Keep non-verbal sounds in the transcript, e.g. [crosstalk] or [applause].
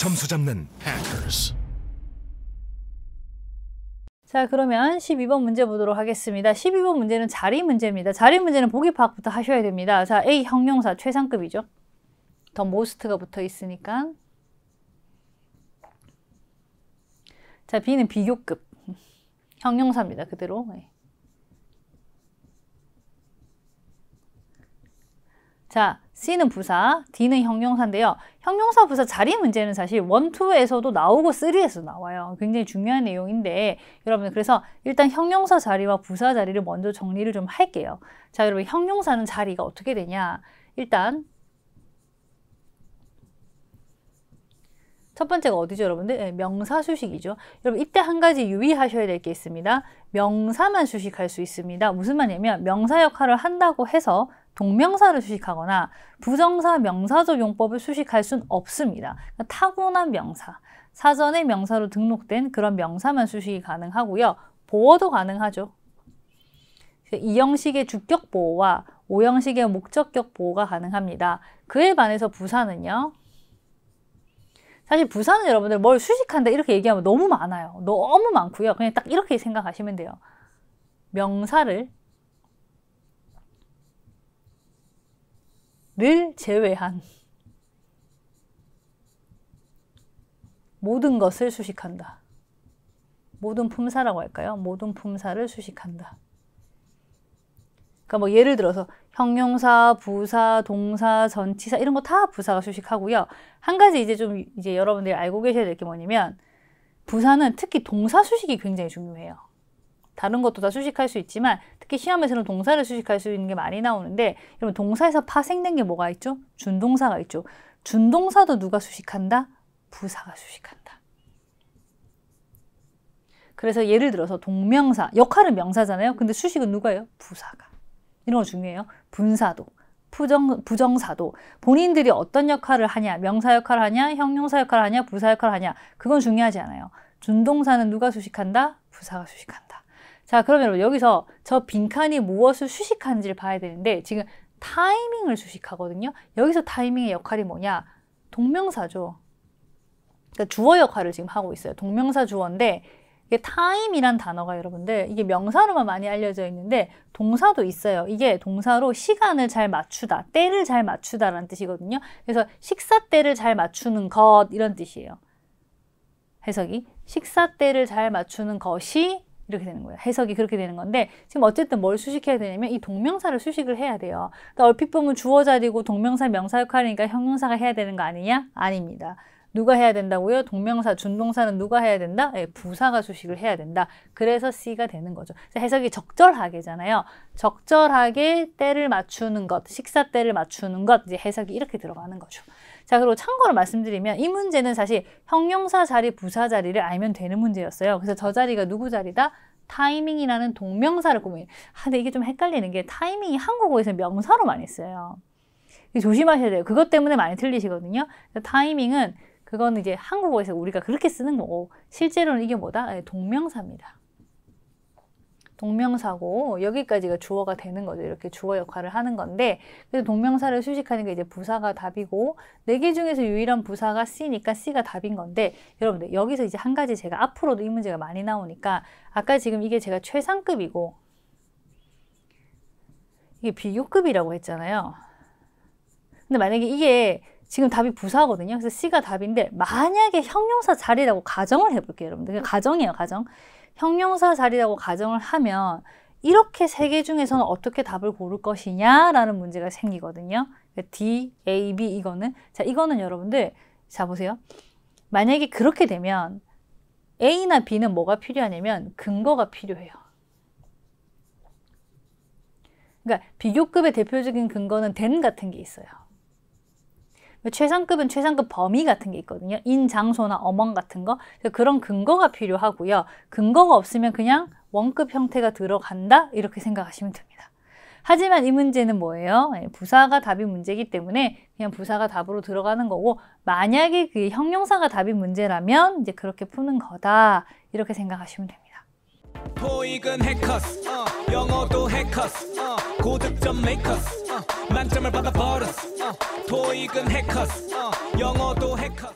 점수 잡는 hackers. 자 그러면 12번 문제 보도록 하겠습니다. 12번 문제는 자리 문제입니다. 자리 문제는 보기 파악부터 하셔야 됩니다. 자 A 형용사 최상급이죠. 더 모스트가 붙어 있으니까 자 B는 비교급 [laughs] 형용사입니다. 그대로 네. 자, C는 부사, D는 형용사인데요. 형용사, 부사 자리 문제는 사실 원투에서도 나오고 쓰리에서 나와요. 굉장히 중요한 내용인데 여러분 그래서 일단 형용사 자리와 부사 자리를 먼저 정리를 좀 할게요. 자, 여러분 형용사는 자리가 어떻게 되냐? 일단 첫 번째가 어디죠 여러분들? 네, 명사 수식이죠. 여러분 이때 한 가지 유의하셔야 될 게 있습니다. 명사만 수식할 수 있습니다. 무슨 말이냐면 명사 역할을 한다고 해서 동명사를 수식하거나 부정사 명사적 용법을 수식할 순 없습니다. 그러니까 타고난 명사, 사전에 명사로 등록된 그런 명사만 수식이 가능하고요. 보어도 가능하죠. 이 형식의 주격 보호와 오 형식의 목적격 보호가 가능합니다. 그에 반해서 부사는요. 사실 부사는 여러분들 뭘 수식한다 이렇게 얘기하면 너무 많아요. 너무 많고요. 그냥 딱 이렇게 생각하시면 돼요. 명사를 를 제외한 모든 것을 수식한다. 모든 품사라고 할까요? 모든 품사를 수식한다. 그러니까 뭐 예를 들어서 형용사, 부사, 동사, 전치사 이런 거 다 부사가 수식하고요. 한 가지 이제 좀 이제 여러분들이 알고 계셔야 될 게 뭐냐면 부사는 특히 동사 수식이 굉장히 중요해요. 다른 것도 다 수식할 수 있지만 특히 시험에서는 동사를 수식할 수 있는 게 많이 나오는데 여러분 동사에서 파생된 게 뭐가 있죠? 준동사가 있죠. 준동사도 누가 수식한다? 부사가 수식한다. 그래서 예를 들어서 동명사, 역할은 명사잖아요. 근데 수식은 누가예요? 부사가. 이런 거 중요해요. 분사도, 부정, 부정사도. 본인들이 어떤 역할을 하냐, 명사 역할을 하냐, 형용사 역할을 하냐, 부사 역할을 하냐. 그건 중요하지 않아요. 준동사는 누가 수식한다? 부사가 수식한다. 자 그러면 여기서저 빈칸이 무엇을 수식하는지를 봐야 되는데 지금 타이밍을 수식하거든요. 여기서 타이밍의 역할이 뭐냐? 동명사죠. 그러니까 주어 역할을 지금 하고 있어요. 동명사 주어인데 이게 타임이란 단어가 여러분들 이게 명사로만 많이 알려져 있는데 동사도 있어요. 이게 동사로 시간을 잘 맞추다, 때를 잘 맞추다라는 뜻이거든요. 그래서 식사 때를 잘 맞추는 것 이런 뜻이에요. 해석이 식사 때를 잘 맞추는 것이 이렇게 되는 거예요. 해석이 그렇게 되는 건데 지금 어쨌든 뭘 수식해야 되냐면 이 동명사를 수식을 해야 돼요. 그러니까 얼핏 보면 주어 자리고 동명사 명사 역할이니까 형용사가 해야 되는 거 아니냐? 아닙니다. 누가 해야 된다고요? 동명사, 준동사는 누가 해야 된다? 예, 부사가 수식을 해야 된다. 그래서 C가 되는 거죠. 해석이 적절하게잖아요. 적절하게 때를 맞추는 것, 식사 때를 맞추는 것, 이제 해석이 이렇게 들어가는 거죠. 자, 그리고 참고로 말씀드리면 이 문제는 사실 형용사 자리, 부사 자리를 알면 되는 문제였어요. 그래서 저 자리가 누구 자리다? 타이밍이라는 동명사를 꾸민. 아, 근데 이게 좀 헷갈리는 게 타이밍이 한국어에서 명사로 많이 써요. 조심하셔야 돼요. 그것 때문에 많이 틀리시거든요. 타이밍은 그건 이제 한국어에서 우리가 그렇게 쓰는 거고 실제로는 이게 뭐다? 예, 동명사입니다. 동명사고 여기까지가 주어가 되는 거죠. 이렇게 주어 역할을 하는 건데 그래서 동명사를 수식하는 게 이제 부사가 답이고 네 개 중에서 유일한 부사가 C니까 C가 답인 건데 여러분들 여기서 이제 한 가지 제가 앞으로도 이 문제가 많이 나오니까 아까 지금 이게 제가 최상급이고 이게 비교급이라고 했잖아요. 근데 만약에 이게 지금 답이 부사거든요. 그래서 C가 답인데 만약에 형용사 자리라고 가정을 해볼게요. 여러분들. 가정이에요. 가정. 형용사 자리라고 가정을 하면 이렇게 세 개 중에서는 어떻게 답을 고를 것이냐라는 문제가 생기거든요. 그러니까 D, A, B 이거는 자 이거는 여러분들 자 보세요. 만약에 그렇게 되면 A나 B는 뭐가 필요하냐면 근거가 필요해요. 그러니까 비교급의 대표적인 근거는 된 같은 게 있어요. 최상급은 최상급 범위 같은 게 있거든요. 인, 장소나 엄원 같은 거. 그런 근거가 필요하고요. 근거가 없으면 그냥 원급 형태가 들어간다 이렇게 생각하시면 됩니다. 하지만 이 문제는 뭐예요? 예, 부사가 답이 문제이기 때문에 그냥 부사가 답으로 들어가는 거고 만약에 그 형용사가 답이 문제라면 이제 그렇게 푸는 거다 이렇게 생각하시면 됩니다. 어, 영어도 해커스 어, 고득점 메이커스 어, 만점을 받아 버렸어 어, 토익은 해커스 어, 영어도 해커스